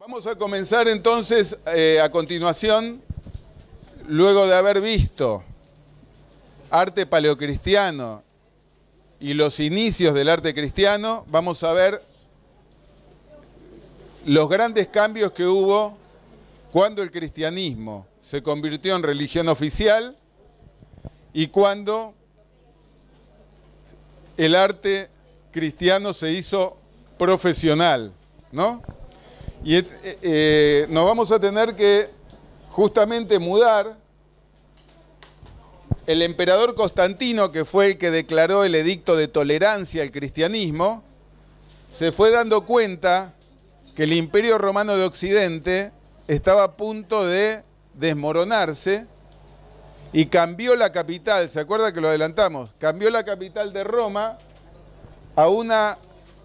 Vamos a comenzar entonces eh, a continuación, luego de haber visto arte paleocristiano y los inicios del arte cristiano, vamos a ver los grandes cambios que hubo cuando el cristianismo se convirtió en religión oficial y cuando el arte cristiano se hizo profesional, ¿no? Y eh, eh, nos vamos a tener que justamente mudar. El emperador Constantino, que fue el que declaró el edicto de tolerancia al cristianismo, se fue dando cuenta que el imperio romano de Occidente estaba a punto de desmoronarse y cambió la capital, ¿se acuerda que lo adelantamos? Cambió la capital de Roma a una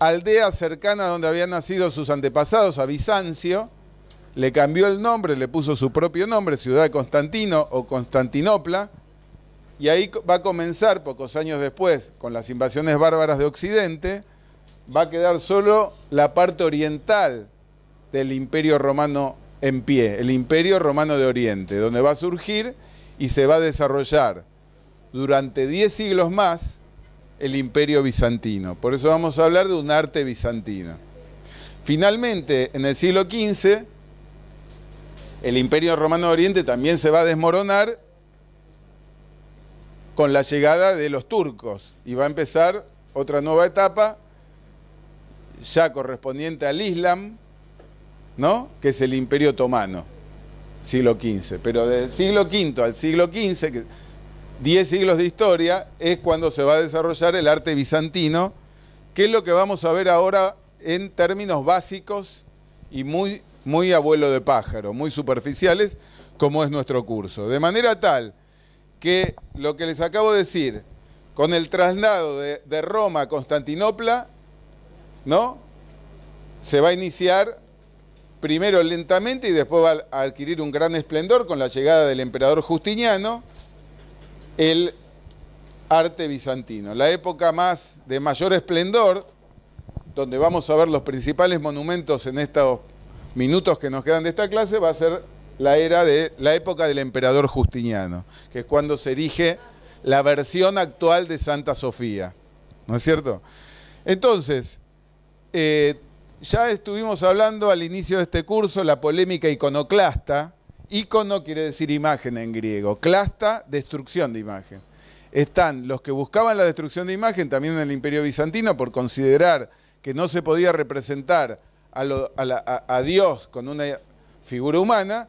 aldea cercana donde habían nacido sus antepasados, a Bizancio, le cambió el nombre, le puso su propio nombre, Ciudad de Constantino o Constantinopla, y ahí va a comenzar, pocos años después, con las invasiones bárbaras de Occidente, va a quedar solo la parte oriental del Imperio Romano en pie, el Imperio Romano de Oriente, donde va a surgir y se va a desarrollar durante 10 siglos más el imperio bizantino. Por eso vamos a hablar de un arte bizantino. Finalmente, en el siglo XV, el imperio romano de Oriente también se va a desmoronar con la llegada de los turcos y va a empezar otra nueva etapa ya correspondiente al Islam, ¿no? que es el imperio otomano, siglo XV. Pero del siglo V al siglo XV, que diez siglos de historia, es cuando se va a desarrollar el arte bizantino, que es lo que vamos a ver ahora en términos básicos y muy, muy abuelo de pájaro, muy superficiales, como es nuestro curso. De manera tal que lo que les acabo de decir, con el traslado de, de Roma a Constantinopla, ¿no? Se va a iniciar primero lentamente y después va a adquirir un gran esplendor con la llegada del emperador Justiniano el arte bizantino. La época más de mayor esplendor, donde vamos a ver los principales monumentos en estos minutos que nos quedan de esta clase, va a ser la era de la época del emperador Justiniano, que es cuando se erige la versión actual de Santa Sofía. ¿No es cierto? Entonces, eh, ya estuvimos hablando al inicio de este curso la polémica iconoclasta, Icono quiere decir imagen en griego. Clasta, destrucción de imagen. Están los que buscaban la destrucción de imagen también en el Imperio Bizantino por considerar que no se podía representar a, a Dios con una figura humana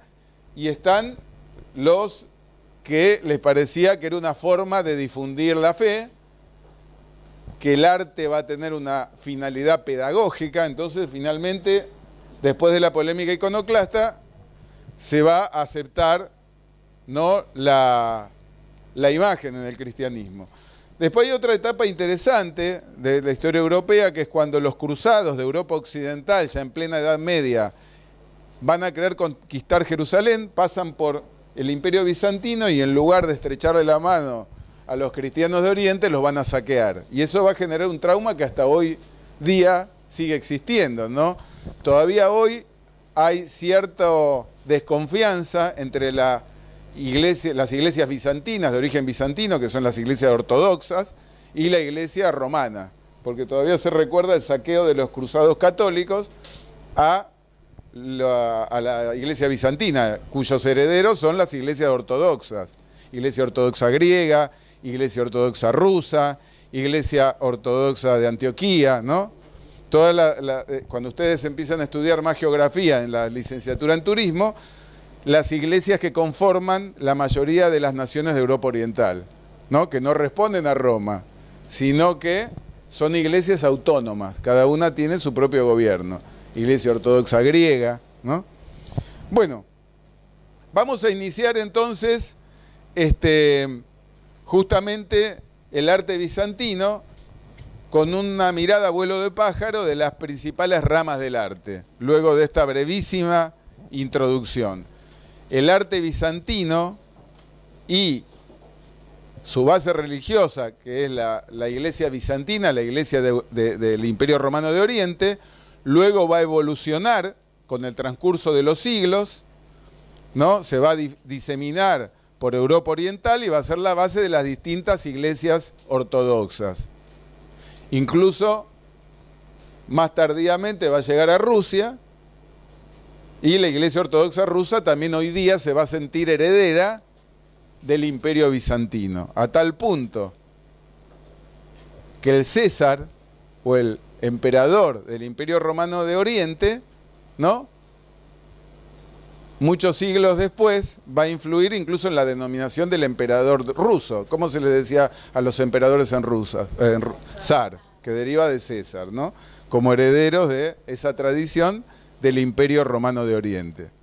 y están los que les parecía que era una forma de difundir la fe, que el arte va a tener una finalidad pedagógica, entonces finalmente, después de la polémica iconoclasta, se va a aceptar ¿no? la, imagen en el cristianismo. Después hay otra etapa interesante de la historia europea, que es cuando los cruzados de Europa Occidental, ya en plena Edad Media, van a querer conquistar Jerusalén, pasan por el imperio bizantino y en lugar de estrechar de la mano a los cristianos de Oriente, los van a saquear. Y eso va a generar un trauma que hasta hoy día sigue existiendo, ¿no? Todavía hoy hay cierta desconfianza entre las iglesias bizantinas de origen bizantino, que son las iglesias ortodoxas, y la iglesia romana, porque todavía se recuerda el saqueo de los cruzados católicos a a la iglesia bizantina, cuyos herederos son las iglesias ortodoxas, iglesia ortodoxa griega, iglesia ortodoxa rusa, iglesia ortodoxa de Antioquía, ¿no? Eh, cuando ustedes empiezan a estudiar más geografía en la licenciatura en turismo, las iglesias que conforman la mayoría de las naciones de Europa Oriental, ¿no? que no responden a Roma, sino que son iglesias autónomas, cada una tiene su propio gobierno, iglesia ortodoxa griega. ¿no? Bueno, vamos a iniciar entonces este, justamente el arte bizantino con una mirada a vuelo de pájaro de las principales ramas del arte, luego de esta brevísima introducción. El arte bizantino y su base religiosa, que es la, iglesia bizantina, la iglesia del Imperio Romano de Oriente, luego va a evolucionar con el transcurso de los siglos, ¿no? se va a diseminar por Europa Oriental y va a ser la base de las distintas iglesias ortodoxas. Incluso más tardíamente va a llegar a Rusia y la Iglesia Ortodoxa rusa también hoy día se va a sentir heredera del imperio bizantino, a tal punto que el César o el emperador del imperio romano de Oriente, ¿no? muchos siglos después, va a influir incluso en la denominación del emperador ruso. ¿Cómo se les decía a los emperadores en rusa? En zar, que deriva de César, ¿no? Como herederos de esa tradición del Imperio Romano de Oriente.